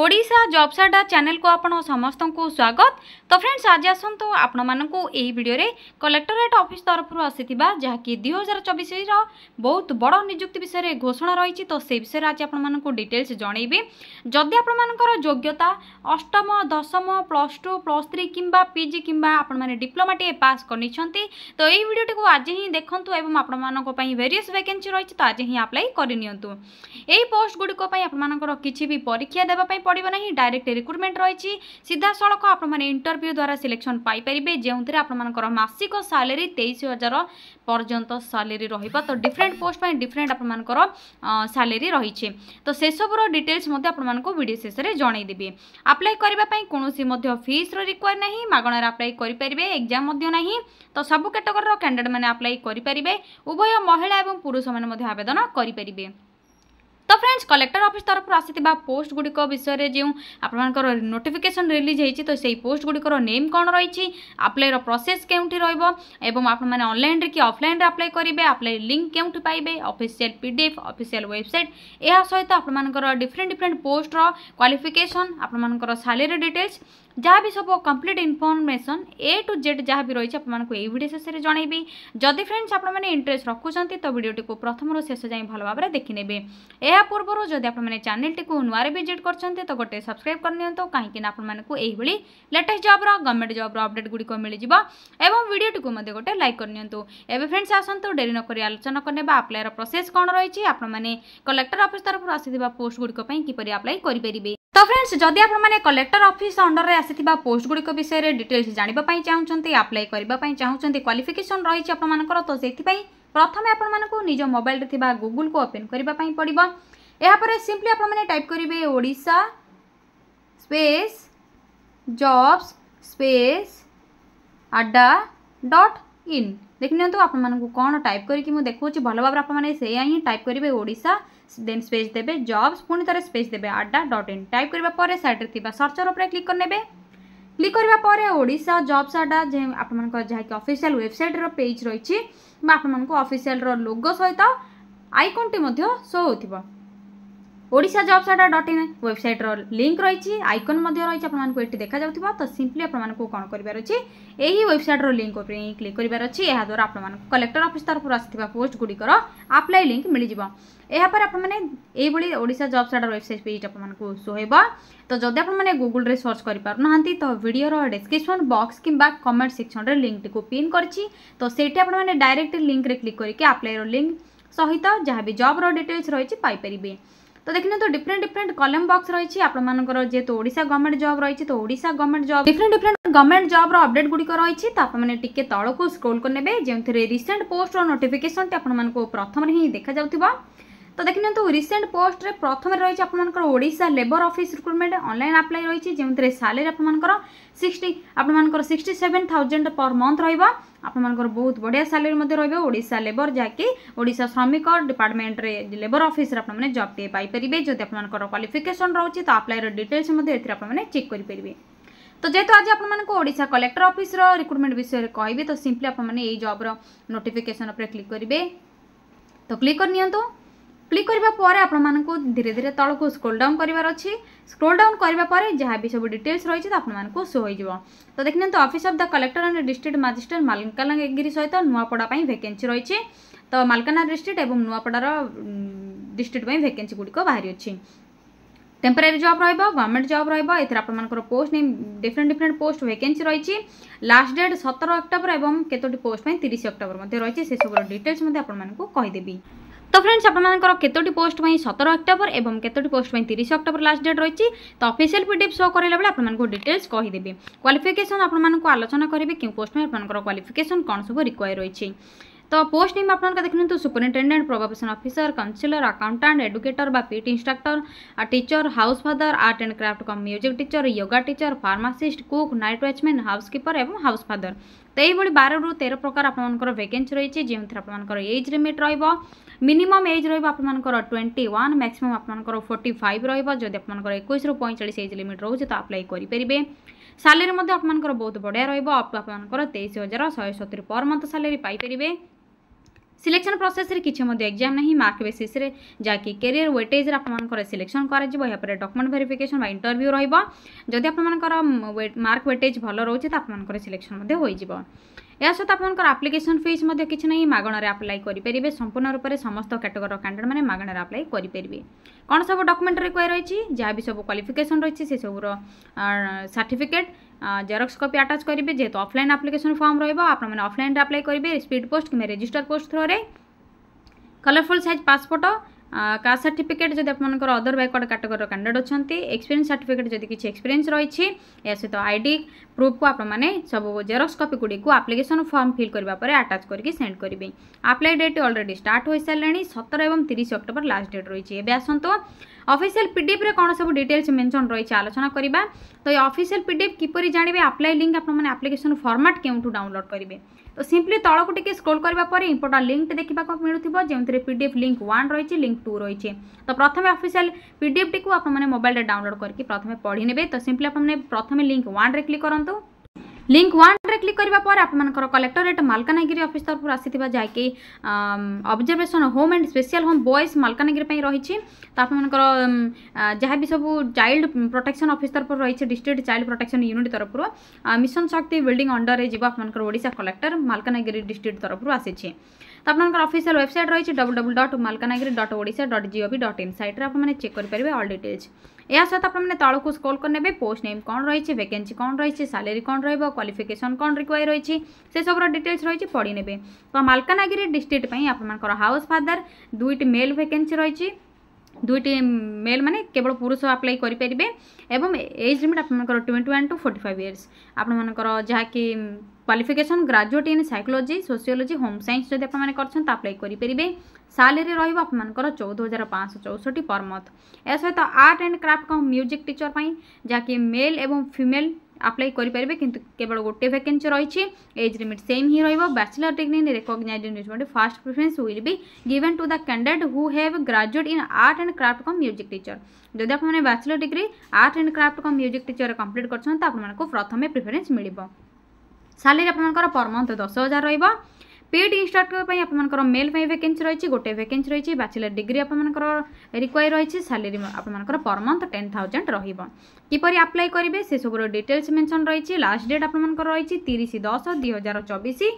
ଓଡ଼ିଶା ଜବ୍ସାଡା ଚ୍ୟାନେଲକୁ ଆପଣ ସମସ୍ତଙ୍କୁ ସ୍ୱାଗତ ତ ଫ୍ରେଣ୍ଡସ୍ ଆଜି ଆସନ୍ତୁ ଆପଣମାନଙ୍କୁ ଏହି ଭିଡ଼ିଓରେ କଲେକ୍ଟୋରେଟ୍ ଅଫିସ୍ ତରଫରୁ ଆସିଥିବା ଯାହାକି ଦୁଇ ହଜାର ଚବିଶର ବହୁତ ବଡ଼ ନିଯୁକ୍ତି ବିଷୟରେ ଘୋଷଣା ରହିଛି ତ ସେ ବିଷୟରେ ଆଜି ଆପଣମାନଙ୍କୁ ଡିଟେଲ୍ସ ଜଣେଇବି ଯଦି ଆପଣମାନଙ୍କର ଯୋଗ୍ୟତା ଅଷ୍ଟମ ଦଶମ ପ୍ଲସ୍ ଟୁ ପ୍ଲସ୍ ଥ୍ରୀ କିମ୍ବା ପିଜି କିମ୍ବା ଆପଣମାନେ ଡିପ୍ଲୋମାଟିଏ ପାସ୍ କରିଛନ୍ତି ତ ଏହି ଭିଡ଼ିଓଟିକୁ ଆଜି ହିଁ ଦେଖନ୍ତୁ ଏବଂ ଆପଣମାନଙ୍କ ପାଇଁ ଭେରିୟସ୍ ଭ୍ୟାକେନ୍ସି ରହିଛି ତ ଆଜି ହିଁ ଆପ୍ଲାଏ କରିନିଅନ୍ତୁ ଏହି ପୋଷ୍ଟ ଗୁଡ଼ିକ ପାଇଁ ଆପଣମାନଙ୍କର କିଛି ବି ପରୀକ୍ଷା ଦେବା ପାଇଁ পড়ব না ডাইরেক্ট রিক্রুটমেন্ট রয়েছে সিধাসলখ আপনার ইন্টরভিউ দ্বারা সিলেকশন পাইপারে যেউথে আপনার মাসিক স্যালেরি তেইশ হাজার পর্যন্ত স্যালেরি রহব তো ডিফরেন্ট পোস্ট ডিফরেন্ট আপনার স্যালেরি রয়েছে তো সেসবুর ডিটেলস আপনার ভিডিও শেষে জনাইদেবি আপ্লাই করা কৌশি ফিস্র রিকোয়ার না মাগণার আপ্লাই করে পারে এক্সাম না তো সবু ক্যাটেগরির ক্যান্ডিডেট মানে আপ্লাই করে পারে উভয় মহিলা এবং পুরুষ মানে আবেদন করে পারে ତ ଫ୍ରେଣ୍ଡସ୍ କଲେକ୍ଟର ଅଫିସ୍ ତରଫରୁ ଆସିଥିବା ପୋଷ୍ଟ ଗୁଡ଼ିକ ବିଷୟରେ ଯେଉଁ ଆପଣମାନଙ୍କର ନୋଟିଫିକେସନ୍ ରିଲିଜ୍ ହୋଇଛି ତ ସେହି ପୋଷ୍ଟ ଗୁଡ଼ିକର ନେମ୍ କ'ଣ ରହିଛି ଆପ୍ଲାଏର ପ୍ରୋସେସ୍ କେଉଁଠି ରହିବ ଏବଂ ଆପଣମାନେ ଅନଲାଇନ୍ରେ କି ଅଫ୍ଲାଇନ୍ରେ ଆପ୍ଲାଏ କରିବେ ଆପ୍ଲାଏ ଲିଙ୍କ୍ କେଉଁଠି ପାଇବେ official P D F official website ଏହା ସହିତ ଆପଣମାନଙ୍କର ଡିଫରେଣ୍ଟ ଡିଫରେଣ୍ଟ ପୋଷ୍ଟର କ୍ୱାଲିଫିକେସନ୍ ଆପଣମାନଙ୍କର ସାଲେରୀ ଡିଟେଲ୍ସ जहाँ भी सब complete information A to Z जहाँ भी रही आपको यही भिडियो शेष में जनइबी जदि फ्रेंड्स आपने इंटरेस्ट रखुच्च तो भिडियो को प्रथम शेष जाए भल भाव देखने ଏହା ପୂର୍ବରୁ ଯଦି ଆପଣମାନେ ଚ୍ୟାନେଲଟିକୁ ନୂଆରେ ଭିଜିଟ୍ କରିଛନ୍ତି ତ ଗୋଟେ ସବସ୍କ୍ରାଇବ୍ କରିନିଅନ୍ତୁ କାହିଁକିନା ଆପଣମାନଙ୍କୁ ଏହିଭଳି ଲେଟେଷ୍ଟ ଜବ୍ର ଗଭର୍ଣ୍ଣମେଣ୍ଟ ଜବ୍ର ଅପଡ଼େଟ୍ ଗୁଡ଼ିକ ମିଳିଯିବ ଏବଂ ଭିଡ଼ିଓଟିକୁ ମଧ୍ୟ ଗୋଟେ ଲାଇକ୍ କରିନିଅନ୍ତୁ ଏବେ ଫ୍ରେଣ୍ଡସ୍ ଆସନ୍ତୁ ଡେରି ନକରି ଆଲୋଚନା କରିନେବା ଆପ୍ଲାଏର ପ୍ରୋସେସ୍ କ'ଣ ରହିଛି ଆପଣମାନେ କଲେକ୍ଟର ଅଫିସ୍ ତରଫରୁ ଆସିଥିବା ପୋଷ୍ଟ ଗୁଡ଼ିକ ପାଇଁ କିପରି ଆପ୍ଲାଏ କରିପାରିବେ ତ ଫ୍ରେଣ୍ଡସ୍ ଯଦି ଆପଣମାନେ କଲେକ୍ଟର ଅଫିସ୍ ଅଣ୍ଡରରେ ଆସିଥିବା ପୋଷ୍ଟ ଗୁଡ଼ିକ ବିଷୟରେ ଡିଟେଲ୍ସ ଜାଣିବା ପାଇଁ ଚାହୁଁଛନ୍ତି ଆପ୍ଲାଏ କରିବା ପାଇଁ ଚାହୁଁଛନ୍ତି କ୍ୱାଲିଫିକେସନ୍ ରହିଛି ଆପଣମାନଙ୍କର ତ ସେଥିପାଇଁ પ્રથમે આપણ માનકુ નિજો મોબાઈલ થી બા Google કો ઓપન કરીબા પઈ પડીબા યહા પર સિમ્પલી આપણ માન ટાઈપ કરીબે ઓડિસા સ્પેસ જોબ્સ સ્પેસ અડા ડોટ ઇન દેખને તો આપણ માનકુ કોણ ટાઈપ કરી કી હું દેખું છી ભલા બબ આપણ માન સહી આઈ ટાઈપ કરીબે ઓડિસા ધેમ સ્પેસ દેબે જોબ્સ પુણિતરે સ્પેસ દેબે અડા ડોટ ઇન ટાઈપ કરીબા પરે સાઈડ થી બા સર્ચર ઉપર ક્લિક કરનેબે ক্লিক করা পরে ওড়শা জব সাডা যে আপনার যা অফিসিয়াল ওয়েবসাইটর পেজ রয়েছে বা আপনার অফিসিয়াল লোগো সহ আইকনটি শো হো Odisha job centre dot in ওয়েবসাইটর লিঙ্ক রয়েছে আইকন মধ্যে রয়েছে আপনার এটি দেখা যাওয়া তো সিম্পলি আপনার কম করবার অছে এই ওয়েবসাইটর লিঙ্ক উপরে ক্লিক করবার অছে এদারা আপনার কলেক্টর অফিস তরফর আসিবা পোস্ট গুড়িকর আপ্লাই লিঙ্ক মিলিযোগ এরপরে আপনার এইভাবে Odisha job centre website page আপনার শোহব তো যদি আপনার গুগলরে সর্চ করে পু না তো ভিডিওর ডেসক্রিপশন বক্স কিংবা কমেন্ট সেকশনরে লিঙ্কটি পিন করছি তো সেইটি আপনার ডাইরেক্ট লিঙ্করে ক্লিক করি আপ্লাইর লিঙ্ক সহিত যা বি জব্র ডিটেলস রয়েছে পাইপারে তো দেখিনিন্তু ডিফরেন্ট ডিফরেন্ট কলম বক্স রয়েছে আপনার যেহেতু ওড়শা গভর্নমেন্ট জব রয়েছে তো Odisha government job different different government জব্র অপডেট গুড়ি রয়েছে তো আপনার টিকি তলকু স্ক্রোল করে নেবে যে রিসেন্ট পোস্টর নোটিফিকেসনটি আপনার প্রথমে হি দেখা যাওয়া তো দেখিনিন্তু রিসেন্ট পোস্টরে প্রথমে রয়েছে আপনার Odisha labour office recruitment online apply রয়েছে যে স্যালারি আপনার সিক্সটি আপনার sixty seven thousand per month রহব আপনার বহুত বড়িয়া স্যালারি রহব ওড়শা লেবর যাকে ওড়শা শ্রমিক ডিপার্টমেন্টরে লেবর অফিসরে আপনার জবটি পাইপারে যদি আপনার কোয়ালিফিকেসন রয়েছে তো আপ্লাইর ডিটেলস এর আপনার চেক করে পারবে তো যেহেতু আজ আপনার ওড়শা কলেক্টর অফিসর রিক্রুটমেন্ট বিষয়ে কহবে তো সিম্পলি আপনার এই জব্র নোটিফিকেসন উপরে ক্লিক করবে তো ক্লিক করে নিয়ন্তু ক্লিক করা পরে আপনার ধীরে ধীরে তলক স্ক্রোল ডাউন করবার অছি স্ক্রোল ডাউন করা পরে যা বি সব ডিটেলস রয়েছে তো আপনার শো হয়ে যাব তো দেখি নিহত office of the collector and district magistrate Malkangiri সহ নূয়াপড়া ভ্যাকেন্সি রয়েছে তো মালকানগিরি ডিস্ট্রিক্ট এবং নূয়াপড়ার ডিস্ট্রিক্ট ভ্যাকেন্সি গুড়িক বাহারি অছি টেম্পোরারি জব রহব গভর্নমেন্ট জব রহব এর আপনার পোস্ট নেই ডিফরেন্ট ডিফরেন্ট পোস্ট ভ্যাকেন্সি রয়েছে লাস্ট ডেট সতের অক্টোবর এবং কতটি পোস্ট তিরিশ অক্টোবর মধ্যে রয়েছে সেসবুর ডিটেলস আপনার কহিদেবি তো ফ্রেন্ডস আপনার কতটি পোস্ট পাই সতের অক্টোবর এবং কতটি পোস্ট পাই তিরিশ অক্টোবর লাস্ট ডেট রয়েছে তো অফিসিয়াল পিডিএফ শো করাইলা বেড়ে আপনার ডিটেলস কহিদেবি ক্বালিফিকেসন আপনার আলোচনা করবে কেউ পোস্ট পাই আপনার ক্বালিফিকেসন কম সব রিকোয়ার রয়েছে তো পোস্ট নেম আপনার দেখুন সুপরিটেডেট probation officer counsellor accountant educator বা PT instructor teacher house father art and craft music teacher yoga teacher pharmacist cook night watchman housekeeper এবং হাউস ফাদার তো এইভাবে বারু তের প্রকার আপনার ভ্যাকেন্সি রয়েছে যে আপনার এজ লিমিট রহব মিনিমম এজ রহব আপনার টোয়েন্টি ওয়ান ম্যাক্সিমম আপনার ফোর্টি ফাইভ রহব যদি আপনার একুশ রু পঁয়চাশ এজ লিমিট রয়েছে তো আপ্লাই করে স্যালারি আপনার বহু বড়িয়া রহব অপ টু আপনার তেইশ হাজার শহে সতুরি পর মন্থ স্যালারি পাইপারে ସିଲେକ୍ସନ୍ ପ୍ରୋସେସ୍ରେ କିଛି ମଧ୍ୟ ଏକ୍ଜାମ୍ ନାହିଁ ମାର୍କ ବେସିସ୍ରେ ଯାହାକି କ୍ୟାରିୟର୍ ୱେଟେଜ୍ରେ ଆପଣମାନଙ୍କର ସିଲେକ୍ସନ୍ କରାଯିବ ଏହାପରେ ଡକୁମେଣ୍ଟ ଭେରିଫିକେସନ୍ ବା ଇଣ୍ଟରଭ୍ୟୁ ରହିବ ଯଦି ଆପଣମାନଙ୍କର ମାର୍କ ୱେଟେଜ୍ ଭଲ ରହୁଛି ତ ଆପଣମାନଙ୍କର ସିଲେକ୍ସନ୍ ମଧ୍ୟ ହୋଇଯିବ ଏହା ସହିତ ଆପଣଙ୍କର ଆପ୍ଲିକେସନ୍ ଫିସ୍ ମଧ୍ୟ କିଛି ନାହିଁ ମାଗଣାରେ ଆପ୍ଲାଏ କରିପାରିବେ ସମ୍ପୂର୍ଣ୍ଣ ରୂପରେ ସମସ୍ତ କ୍ୟାଟେଗୋରୀର କ୍ୟାଣ୍ଡିଡେଟ୍ମାନେ ମାଗଣାରେ ଆପ୍ଲାଏ କରିପାରିବେ କ'ଣ ସବୁ ଡକୁମେଣ୍ଟ ରିକ୍ୱାର ରହିଛି ଯାହା ବି ସବୁ କ୍ୱାଲିଫିକେସନ୍ ରହିଛି ସେସବୁର ସାର୍ଟିଫିକେଟ୍ জেরক্স কপি আটাচ করবে যেহেতু অফলাইন আপ্লিকেসন ফর্ম রহব আপনার অফলাইন আপ্লাই করবে স্পিড পোস্ট কিংবা রেজিষ্টর পোস্ট থ্রুরে colourful size passport caste certificate ଯଦି ଆପଣଙ୍କର ଅଦର ବାଇ କ'ଣ କାଟେଗୋରୀର କ୍ୟାଣ୍ଡିଡେଟ୍ ଅଛନ୍ତି ଏକ୍ସପିରିଏନ୍ସ ସାର୍ଟିଫିକେଟ୍ ଯଦି କିଛି ଏକ୍ସପିରିଏନ୍ସ ରହିଛି ଏହା ସହିତ ଆଇ ଡି ପ୍ରୁଫ୍କୁ ଆପଣମାନେ ସବୁ ଜେରକ୍ସ କପିଗୁଡ଼ିକୁ ଆପ୍ଲିକେସନ୍ ଫର୍ମ ଫିଲ୍ କରିବା ପରେ ଆଟାଚ୍ କରିକି ସେଣ୍ଡ କରିବେ ଆପ୍ଲାଏ ଡେଟ୍ ଅଲରେଡ଼ି ଷ୍ଟାର୍ଟ ହୋଇସାରିଲାଣି ସତର ଏବଂ ତିରିଶ ଅକ୍ଟୋବର ଲାଷ୍ଟ ଡେଟ୍ ରହିଛି ଏବେ ଆସନ୍ତୁ ଅଫିସିଆଲ ପିଡିଏଫ୍ରେ କ'ଣ ସବୁ ଡିଟେଲ୍ସ ମେନ୍ସନ୍ ରହିଛି ଆଲୋଚନା କରିବା ତ ଏ ଅଫିସିଆଲ ପିଡିଏଫ୍ କିପରି ଜାଣିବେ ଆପ୍ଲାଏ ଲିଙ୍କ୍ ଆପଣମାନେ ଆପ୍ଲିକେସନ୍ ଫର୍ମାଟ୍ କେଉଁଠୁ ଡାଉନଲୋଡ଼୍ କରିବେ তো সিম্পলি তলকু টিকি স্ক্রোল করা পরে ইম্পর্টাট লিঙ্কটি দেখা মিলুব যে পিডিএফ লিঙ্ক ওয়ান রয়েছে লিঙ্ক টু রয়েছে তো প্রথমে অফিসিয়াল পিডিএফটি আপনার মোবাইলে ডাউনলোড করি প্রথমে পড়ি নেবে তো সিম্পলি আপনার প্রথমে লিঙ্ক ওয়ানরে ক্লিক করতু লিঙ্ক ওয়ান ক্লিক করা পরে আপনার কলেক্টরেট মালকানগিরি অফিস তরফ আসিথিবা যাকে observation home and special home boys Malkangiri পাই রয়েছে তো আপনার যা বি সব চাইল্ড প্রোটেকশন অফিস তরফ রয়েছে ডিস্ট্রিক্ট চাইল্ড প্রোটেকশন ইউনিট তরফ মিশন শক্তি বিল্ডিং অন্ডরে যাব আপনার ওড়শা কলেক্টর মালকানগিরি ডিস্ট্রিক্ট তরফ আসিছে তো আপনার অফিসিয়াল ওয়েবসাইট রয়েছে double double dot Malkangiri dot Odisha dot GOV dot in সাইট্রে আপনার চেক করে পারবে অল ডিটেলস ଏହା ସହିତ ଆପଣମାନେ ତଳକୁ ସ୍କ୍ରୋଲ୍ କରିନେବେ ପୋଷ୍ଟ ନେମ୍ କ'ଣ ରହିଛି ଭେକେନ୍ସି କ'ଣ ରହିଛି ସାଲେରୀ କ'ଣ ରହିବ କ୍ୱାଲିଫିକେସନ୍ କ'ଣ ରିକ୍ୱାର ରହିଛି ସେସବୁର ଡିଟେଲ୍ସ ରହିଛି ପଢ଼ିନେବେ ତ ମାଲକାନଗିରି ଡିଷ୍ଟ୍ରିକ୍ଟ ପାଇଁ ଆପଣମାନଙ୍କର ହାଉସ୍ ଫାଦର ଦୁଇଟି ମେଲ୍ ଭେକେନ୍ସି ରହିଛି দুইটি মেল মানে কেবল পুরুষ আপ্লাই করে এবং এজ লিমিট আপনার twenty one to forty five years আপনার যা কি qualification graduate in psychology sociology home science ଯଦି ଆପଣମାନେ କରିଛନ୍ତି ଆପ୍ଲାଏ କରିପାରିବେ ସାଲେରୀ ରହିବ ଆପଣମାନଙ୍କର ଚଉଦ ହଜାର ପାଞ୍ଚଶହ ଚଉଷଠି ପର୍ ମନ୍ଥ ଏହା ସହିତ ଆର୍ଟ ଆଣ୍ଡ କ୍ରାଫ୍ଟ କ'ଣ ମ୍ୟୁଜିକ୍ ଟିଚର୍ ପାଇଁ ଯାହାକି ମେଲ୍ ଏବଂ ଫିମେଲ୍ আপ্লাই করে কিন্তু কেবল গোটে ভ্যাকেন্সি রয়েছে এজ লিমিট সেম হি রহব bachelor degree in recognise university first preference will be given to the candidate who have graduate in art and craft cum music teacher যদি আপনার bachelor degree art and craft cum music teacher complete করছেন তো আপনার প্রথমে preference মিলব salary আপনার পর month দশ হাজার রহব ପିଏଡ୍ ଇନ୍ଷ୍ଟ୍ରକ୍ଟର ପାଇଁ ଆପଣମାନଙ୍କର ମେଲ୍ ପାଇଁ ଭେକେନ୍ସି ରହିଛି ଗୋଟେ ଭେକେନ୍ସି ରହିଛି ବ୍ୟାଚଲର ଡିଗ୍ରୀ ଆପଣମାନଙ୍କର ରିକ୍ୱାର ରହିଛି ସାଲେରୀ ଆପଣମାନଙ୍କର ପର୍ ମନ୍ଥ ଟେନ୍ ଥାଉଜେଣ୍ଡ ରହିବ କିପରି ଆପ୍ଲାଏ କରିବେ ସେସବୁର ଡିଟେଲ୍ସ ମେନ୍ସନ୍ ରହିଛି ଲାଷ୍ଟ ଡେଟ୍ ଆପଣମାନଙ୍କର ରହିଛି ତିରିଶ ଦଶ ଦୁଇ ହଜାର ଚବିଶ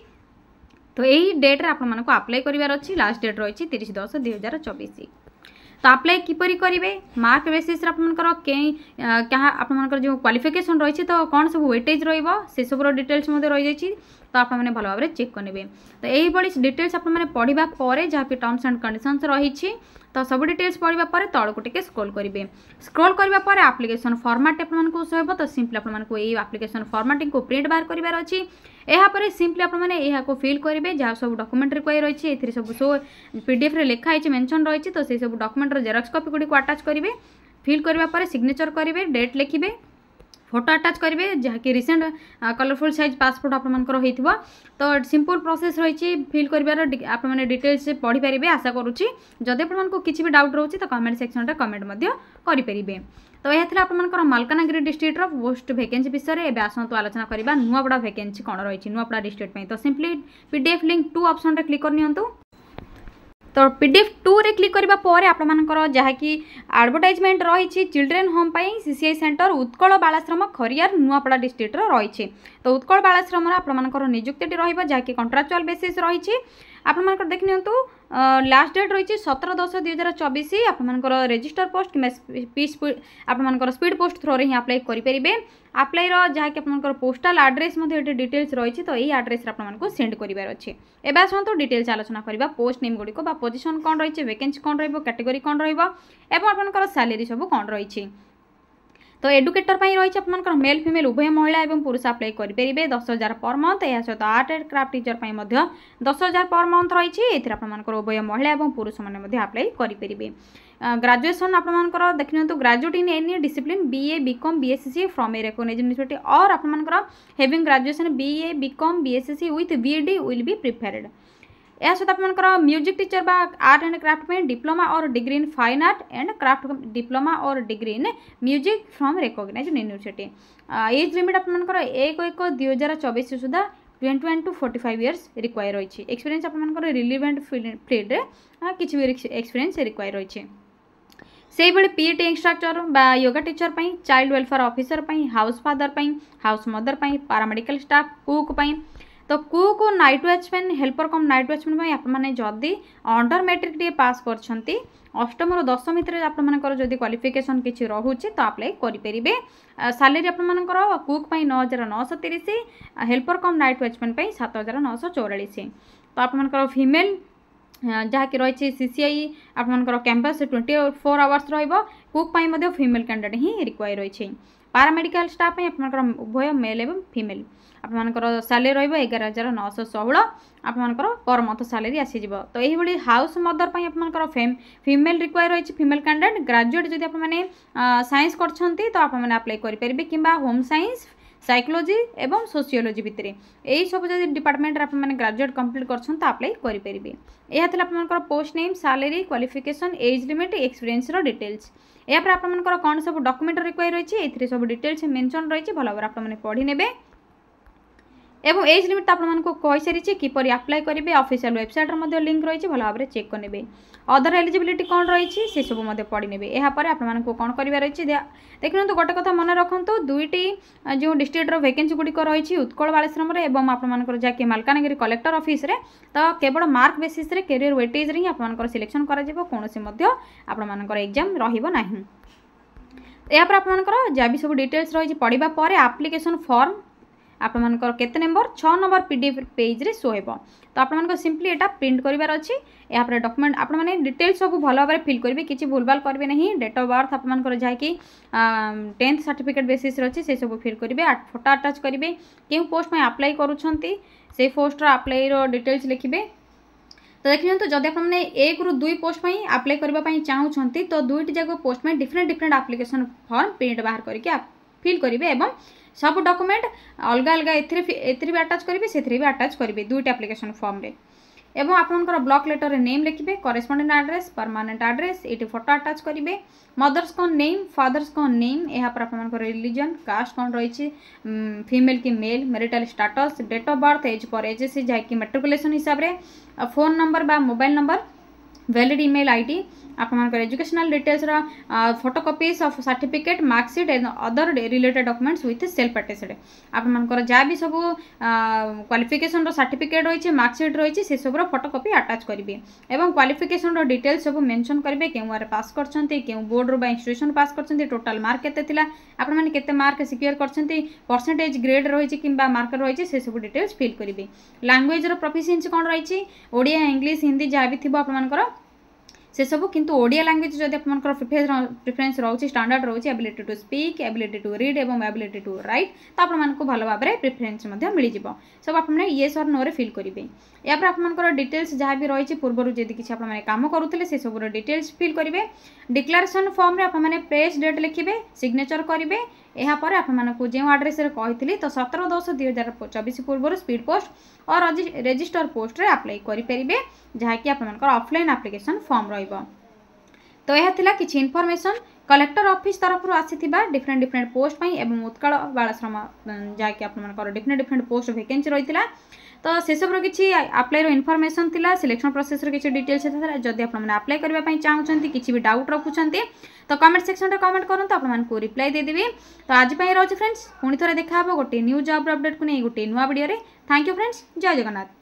ତ ଏହି ଡେଟ୍ରେ ଆପଣମାନଙ୍କୁ ଆପ୍ଲାଏ କରିବାର ଅଛି ଲାଷ୍ଟ ଡେଟ୍ ରହିଛି ତିରିଶ ଦଶ ଦୁଇ ହଜାର ଚବିଶ ତ ଆପ୍ଲାଏ କିପରି କରିବେ ମାର୍କ ବେସିସ୍ରେ ଆପଣଙ୍କର କେଉଁ କାହା ଆପଣମାନଙ୍କର ଯେଉଁ କ୍ୱାଲିଫିକେସନ୍ ରହିଛି ତ କ'ଣ ସବୁ ୱେଟେଜ୍ ରହିବ ସେସବୁର ଡିଟେଲ୍ସ ମଧ୍ୟ ରହିଯାଇଛି ତ ଆପଣମାନେ ଭଲ ଭାବରେ ଚେକ୍ କରିନେବେ ତ ଏହିଭଳି ଡିଟେଲ୍ସ ଆପଣମାନେ ପଢ଼ିବା ପରେ ଯାହାକି ଟର୍ମସ୍ ଆଣ୍ଡ କଣ୍ଡିସନ୍ସ ରହିଛି ତ ସବୁ ଡିଟେଲ୍ସ ପଢ଼ିବା ପରେ ତଳକୁ ଟିକେ ସ୍କ୍ରୋଲ୍ କରିବେ ସ୍କ୍ରୋଲ୍ କରିବା ପରେ ଆପ୍ଲିକେସନ୍ ଫର୍ମାଟ୍ ଆପଣମାନଙ୍କୁ ହେବ ତ ସିମ୍ପଲି ଆପଣମାନଙ୍କୁ ଏଇ ଆପ୍ଲିକେସନ୍ ଫର୍ମାଟିକୁ ପ୍ରିଣ୍ଟ ବାହାର କରିବାର ଅଛି ଏହାପରେ ସିମ୍ପଲି ଆପଣମାନେ ଏହାକୁ ଫିଲ୍ କରିବେ ଯାହା ସବୁ ଡକୁମେଣ୍ଟରେ କୁହା ରହିଛି ଏଥିରେ ସବୁ ସୋ ପିଡ଼ିଏଫ୍ରେ ଲେଖା ହେଇଛି ମେନ୍ସନ୍ ରହିଛି ତ ସେଇ ସବୁ ଡକୁମେଣ୍ଟର ଜେରକ୍ସ କପି ଗୁଡ଼ିକୁ ଆଟାଚ୍ କରିବେ ଫିଲ୍ କରିବା ପରେ ସିଗ୍ନେଚର୍ କରିବେ ଡେଟ୍ ଲେଖିବେ ফটো আটাচ করবে যাকে রিসেন্ট কলরফুল সাইজ পাসপোর্ট আপনার হয়ে তো সিম্পল প্রসেস রয়েছে ফিল করবার আপনার ডিটেলস পড়িপারে আশা করুছি যদি আপনার কিছু বি ডাউট রয়েছে তো কমেন্ট সেকশনটা কমেন্ট করে ତ ଏହା ଥିଲା ଆପଣମାନଙ୍କର ମାଲକାନଗିରି ଡିଷ୍ଟ୍ରିକ୍ଟର ପୋଷ୍ଟ ଭେକେନ୍ସି ବିଷୟରେ ଏବେ ଆସନ୍ତୁ ଆଲୋଚନା କରିବା ନୂଆପଡ଼ା ଭେକେନ୍ସି କ'ଣ ରହିଛି ନୂଆପଡ଼ା ଡିଷ୍ଟ୍ରିକ୍ଟ ପାଇଁ ତ simply P D F link two ଅପସନ୍ରେ କ୍ଲିକ୍ କରିନିଅନ୍ତୁ ତ ପି ଡି ଏଫ୍ ଟୁରେ କ୍ଲିକ୍ କରିବା ପରେ ଆପଣମାନଙ୍କର ଯାହାକି ଆଡ଼ଭର୍ଟାଇଜମେଣ୍ଟ ରହିଛି ଚିଲଡ୍ରେନ୍ ହୋମ୍ ପାଇଁ C C I centre Utkal Balashram Khariar Nuapada ଡିଷ୍ଟ୍ରିକ୍ଟର ରହିଛି ତ ଉତ୍କଳ ବାଳାଶ୍ରମର ଆପଣମାନଙ୍କର ନିଯୁକ୍ତିଟି ରହିବ ଯାହାକି କଣ୍ଟ୍ରାକ୍ଚୁଆଲ୍ ବେସିସ୍ ରହିଛି ଆପଣମାନଙ୍କର ଦେଖିନିଅନ୍ତୁ লাস্ট ডেট রয়েছে সতের দশ দুই হাজার চবিশ আপনার রেজিষ্টর পোস্ট কিংবা আপনার স্পিড পোস্ট থ্রোরে হি আপ্লাই করে আপ্লাইর যা কি আপনার পোস্টাল আড্রেস এটি ডিটেলস রয়েছে তো এই আড্রেসে আপনার সেন্ড করবার অছে এবার আসন্তু ডিটেলস আলোচনা করা পোস্ট নেম গুড়ি বা পজিশন কম রয়েছে ভ্যাকেন্সি কম রহব ক্যাটেগোরি কম রহব এবং আপনার স্যালারি সব কম রয়েছে তো এডুকেটর পাই রয়েছে আপনার মেল ফিমেল উভয় মহিলা এবং পুরুষ আপ্লাই করে দশ হাজার পর মন্থ এর সহ আর্ট এন্ড ক্রাফ্ট টিচর পাই দশ হাজার পর মন্থ রয়েছে এতে আপনার উভয় মহিলা এবং পুরুষ মানে আপ্লাই করে গ্রাজুয়েসন আপনার দেখি নিহত graduate in any discipline BA BCom BSc from a recognise university or আপনার having graduation BA BCom BSc with BEd will be preferred ଏହା ସହିତ ଆପଣଙ୍କର ମ୍ୟୁଜିକ୍ ଟିଚର୍ ବା ଆର୍ଟ ଆଣ୍ଡ କ୍ରାଫ୍ଟ ପାଇଁ diploma or degree in fine art and craft diploma or degree in music from recognise university age limit ଆପଣଙ୍କର ଏକ ଏକ ଦୁଇ ହଜାର ଚବିଶ ସୁଦ୍ଧା twenty one to forty five years require ରହିଛି ଏକ୍ସପିରିଏନ୍ସ ଆପଣମାନଙ୍କର ରିଲିଭେଣ୍ଟ ଫିଲ୍ଡରେ କିଛି ବି ଏକ୍ସପିରିଏନ୍ସ ରିକ୍ୱାର ରହିଛି ସେହିଭଳି ପି ଟି ଇନ୍ଷ୍ଟ୍ରକ୍ଟର ବା ୟୋଗା ଟିଚର୍ ପାଇଁ ଚାଇଲ୍ଡ ୱେଲ୍ଫେୟାର୍ ଅଫିସର୍ ପାଇଁ ହାଉସ୍ ଫାଦର୍ ପାଇଁ ହାଉସ୍ ମଦର୍ ପାଇଁ ପାରାମେଡ଼ିକାଲ୍ ଷ୍ଟାଫ୍ କୁକ୍ ପାଇଁ ତ cook night watchman helper cum night watchman ପାଇଁ ଆପଣମାନେ ଯଦି ଅଣ୍ଡର ମେଟ୍ରିକ୍ଟିଏ ପାସ୍ କରିଛନ୍ତି ଅଷ୍ଟମରୁ ଦଶମ ଭିତରେ ଆପଣମାନଙ୍କର ଯଦି କ୍ୱାଲିଫିକେସନ୍ କିଛି ରହୁଛି ତ ଆପ୍ଲାଏ କରିପାରିବେ ସାଲେରୀ ଆପଣମାନଙ୍କର କୁକ୍ ପାଇଁ ନଅ ହଜାର ନଅଶହ ତିରିଶ ହେଲ୍ପର କମ୍ ନାଇଟ୍ ୱାଚମ୍ୟାନ୍ ପାଇଁ ସାତ ହଜାର ନଅଶହ ଚଉରାଳିଶ ତ ଆପଣମାନଙ୍କର ଫିମେଲ୍ ଯାହାକି ରହିଛି ସି ସି ଆଇ ଆପଣଙ୍କର କ୍ୟାମ୍ପସ୍ ଟ୍ୱେଣ୍ଟି ଫୋର୍ ଆୱାର୍ସ ରହିବ କୁକ୍ ପାଇଁ ମଧ୍ୟ ଫିମେଲ୍ କ୍ୟାଣ୍ଡିଡେଟ୍ ହିଁ ରିକ୍ୱାର୍ ରହିଛି ପାରାମେଡ଼ିକାଲ ଷ୍ଟାଫ୍ ପାଇଁ ଆପଣଙ୍କର ଉଭୟ ମେଲ୍ ଏବଂ ଫିମେଲ୍ ଆପଣମାନଙ୍କର ସାଲେରୀ ରହିବ ଏଗାର ହଜାର ନଅଶହ ଷୋହଳ ଆପଣମାନଙ୍କର ପର ମନ୍ଥ ସାଲେରୀ ଆସିଯିବ ତ ଏହିଭଳି ହାଉସ୍ ମଦର ପାଇଁ ଆପଣଙ୍କର ଫିମେଲ୍ ରିକ୍ୱାର ରହିଛି ଫିମେଲ୍ କ୍ୟାଣ୍ଡିଡେଟ୍ ଗ୍ରାଜୁଏଟ୍ ଯଦି ଆପଣମାନେ ସାଇନ୍ସ କରିଛନ୍ତି ତ ଆପଣମାନେ ଆପ୍ଲାଏ କରିପାରିବେ କିମ୍ବା ହୋମ୍ ସାଇନ୍ସ সাইকোলোজি এবং সোসিওলোজি ভিতরে এই সব যদি ডিপার্টমেন্টরে আপনার গ্রাজুয়েট কমপ্লিট করছেন তো আপ্লাই করে ଏହା ଥିଲା ଆପଣଙ୍କର post name salary qualification age limit ଏକ୍ସପିରିଏନ୍ସର ଡିଟେଲ୍ସ ଏହାପରେ ଆପଣମାନଙ୍କର କ'ଣ ସବୁ ଡକୁମେଣ୍ଟ ରିକ୍ୱାର ରହିଛି ଏଥିରେ ସବୁ ଡିଟେଲ୍ସ ମେନସନ୍ ରହିଛି ଭଲ ଭାବରେ ଆପଣମାନେ ପଢ଼ିନେବେ এবং এজ লিমিট আপনার কইসারিছি কিপর আপ্লাই করবে অফিসিয়াল ওয়েবসাইটর লিঙ্ক রয়েছে ভালো ভাবে চেক করে নেবে অদর এলিজিবিলিটি কম রয়েছে সেসব মধ্যে পড়ি নেবে এরপরে আপনার কোণ করার রয়েছে দেখুন গোটে কথা মনে রাখতু দুইটি যে ডিস্ট্রিক্টর ভ্যাকেন্সি গুড়িক রয়েছে উৎকল বালেশ্বরমে এবং আপনার যাকে মালকানগি কলেক্টর অফিসে তো কেবল মার্ক বেসিসে কেয়ার ওয়েটেজ ହିଁ আপনার সিলেকশন করা কৌশি মধ্যে আপনার এক্সাম রহব না এপরে আপনার যা বি সব ডিটেলস রয়েছে পড়া পরে আপ্লিকেশন ফর্ম ଆପଣମାନଙ୍କର କେତେ ନମ୍ବର ଛଅ ନମ୍ବର ପି ଡି ଏଫ୍ ପେଜ୍ରେ ଶୋ ହେବ ତ ଆପଣମାନଙ୍କ ସିମ୍ପଲି ଏଇଟା ପ୍ରିଣ୍ଟ କରିବାର ଅଛି ଏହାପରେ ଡକୁମେଣ୍ଟ ଆପଣମାନେ ଡିଟେଲ୍ ସବୁ ଭଲ ଭାବରେ ଫିଲ୍ କରିବେ କିଛି ଭୁଲଭାଲ କରିବେ ନାହିଁ ଡେଟ୍ ଅଫ୍ ବାର୍ଥ ଆପଣମାନଙ୍କର ଯାହାକି ଟେନ୍ଥ ସାର୍ଟିଫିକେଟ୍ ବେସିସ୍ରେ ଅଛି ସେସବୁ ଫିଲ୍ କରିବେ ଫଟୋ ଆଟାଚ୍ କରିବେ କେଉଁ ପୋଷ୍ଟ ପାଇଁ ଆପ୍ଲାଏ କରୁଛନ୍ତି ସେଇ ପୋଷ୍ଟର ଆପ୍ଲାଏର ଡିଟେଲ୍ସ ଲେଖିବେ ତ ଦେଖିନିଅନ୍ତୁ ଯଦି ଆପଣମାନେ ଏକରୁ ଦୁଇ ପୋଷ୍ଟ ପାଇଁ ଆପ୍ଲାଏ କରିବା ପାଇଁ ଚାହୁଁଛନ୍ତି ତ ଦୁଇଟି ଯାକ ପୋଷ୍ଟ ପାଇଁ different different application form print ବାହାର କରିକି ଫିଲ୍ କରିବେ ଏବଂ ସବୁ ଡକୁମେଣ୍ଟ ଅଲଗା ଅଲଗା ଏଥିରେ ଏଥିରେ ବି ଆଟାଚ୍ କରିବେ ସେଥିରେ ବି ଆଟାଚ୍ କରିବେ ଦୁଇଟା ଆପ୍ଲିକେସନ୍ ଫର୍ମରେ এবং আপনার ব্লক লেটরের নেম লিখবে করেসপন্ডেন্ট আড্রেস পরমানেন্ট আড্রেস এটি ফটো আটাচ করবে মদর্স কন নেম ফাদর্স কন নেম এরপর আপনার রিলিজন কাস্ট কন রয়েছে ফিমেল কি male marital status date of birth age পর এজেসি যা কি মেট্রিকুলেসন হিসাবে ফোন নম্বর বা mobile number valid email id ଆପଣଙ୍କର ଏଜୁକେସନାଲ୍ ଡିଟେଲ୍ସର photo copies of certificate marksheet and other related documents with self attested ଆପଣମାନଙ୍କର ଯାହା ବି ସବୁ କ୍ୱାଲିଫିକେସନ୍ର ସାର୍ଟିଫିକେଟ୍ ରହିଛି ମାର୍କସିଟ୍ ରହିଛି ସେସବୁର ଫଟୋ କପି ଆଟାଚ୍ କରିବେ ଏବଂ କ୍ୱାଲିଫିକେସନ୍ର ଡିଟେଲ୍ସ ସବୁ ମେନ୍ସନ୍ କରିବେ କେଉଁ ଆରେ ପାସ୍ କରିଛନ୍ତି କେଉଁ ବୋର୍ଡ଼ରୁ ବା ଇନଷ୍ଟିଟ୍ୟୁସନ୍ ପାସ୍ କରିଛନ୍ତି ଟୋଟାଲ୍ ମାର୍କ କେତେ ଥିଲା ଆପଣମାନେ କେତେ ମାର୍କ ସିକ୍ୟୁର୍ କରିଛନ୍ତି ପରସେଣ୍ଟେଜ୍ ଗ୍ରେଡ୍ ରହିଛି କିମ୍ବା ମାର୍କ ରହିଛି ସେସବୁ ଡିଟେଲ୍ସ ଫିଲ୍ କରିବେ ଲାଙ୍ଗୁଏଜ୍ର ପ୍ରଫିସିଏନ୍ସି କ'ଣ ରହିଛି ଓଡ଼ିଆ ଇଂଲିଶ ହିନ୍ଦୀ ଯାହା ବି ଥିବ ଆପଣମାନଙ୍କର ସେସବୁ କିନ୍ତୁ ଓଡ଼ିଆ ଲାଙ୍ଗୁଏଜ୍ ଯଦି ଆପଣଙ୍କର ପ୍ରିଫରେନ୍ସ ରହୁଛି ଷ୍ଟାଣ୍ଡାର୍ଡ଼ ରହୁଛି ability to speak ability to read ଏବଂ ଆବିଲିଟି ଟୁ ରାଇଟ୍ ତ ଆପଣମାନଙ୍କୁ ଭଲ ଭାବରେ ପ୍ରିଫରେନ୍ସ ମଧ୍ୟ ମିଳିଯିବ ସବୁ ଆପଣମାନେ ଇଏସ୍ ଅର୍ ନୋରେ ଫିଲ୍ କରିବେ ଏହାପରେ ଆପଣଙ୍କର ଡିଟେଲ୍ସ ଯାହା ବି ରହିଛି ପୂର୍ବରୁ ଯଦି କିଛି ଆପଣମାନେ କାମ କରୁଥିଲେ ସେସବୁର ଡିଟେଲ୍ସ ଫିଲ୍ କରିବେ ଡିକ୍ଲାରେସନ୍ ଫର୍ମରେ ଆପଣମାନେ ପ୍ରେସ୍ ଡେଟ୍ ଲେଖିବେ ସିଗ୍ନେଚର୍ କରିବେ ଏହାପରେ ଆପଣମାନଙ୍କୁ ଯେଉଁ ଆଡ୍ରେସ୍ରେ କହିଥିଲି ତ ସତର ଦଶ ଦୁଇ ହଜାର ଚବିଶ ପୂର୍ବରୁ ସ୍ପିଡ୍ ପୋଷ୍ଟ ଓ ରେଜିଷ୍ଟର ପୋଷ୍ଟରେ ଆପ୍ଲାଏ କରିପାରିବେ ଯାହାକି ଆପଣମାନଙ୍କର ଅଫ୍ଲାଇନ୍ ଆପ୍ଲିକେସନ୍ ଫର୍ମ ରହିବ ତ ଏହା ଥିଲା କିଛି ଇନଫର୍ମେସନ୍ କଲେକ୍ଟର ଅଫିସ୍ ତରଫରୁ ଆସିଥିବା ଡିଫରେଣ୍ଟ ଡିଫରେଣ୍ଟ ପୋଷ୍ଟ ପାଇଁ ଏବଂ ଉତ୍କଳ ବାଳଶ୍ରମ ଯାହାକି ଆପଣମାନଙ୍କର ଡିଫରେଣ୍ଟ ଡିଫରେଣ୍ଟ ପୋଷ୍ଟ ଭେକେନ୍ସି ରହିଥିଲା ତ ସେସବୁର କିଛି ଆପ୍ଲାଏର ଇନଫର୍ମେସନ୍ ଥିଲା ସିଲେକ୍ସନ୍ ପ୍ରୋସେସ୍ର କିଛି ଡିଟେଲ୍ସ ଥିଲା ଯଦି ଆପଣମାନେ ଆପ୍ଲାଏ କରିବା ପାଇଁ ଚାହୁଁଛନ୍ତି କିଛି ବି ଡାଉଟ୍ ରଖୁଛନ୍ତି ତ କମେଣ୍ଟ ସେକ୍ସନ୍ରେ କମେଣ୍ଟ କରନ୍ତୁ ଆପଣମାନଙ୍କୁ ରିପ୍ଲାଏ ଦେଇଦେବି ତ ଆଜି ପାଇଁ ରହୁଛି ଫ୍ରେଣ୍ଡସ୍ ପୁଣି ଥରେ ଦେଖାହେବ ଗୋଟିଏ ନ୍ୟୁ ଜବ୍ର ଅପଡ଼େଟ୍କୁ ନେଇ ଗୋଟିଏ ନୂଆ ଭିଡ଼ିଓରେ ଥ୍ୟାଙ୍କ ୟୁ ଫ୍ରେଣ୍ଡସ୍ ଜୟ ଜଗନ୍ନାଥ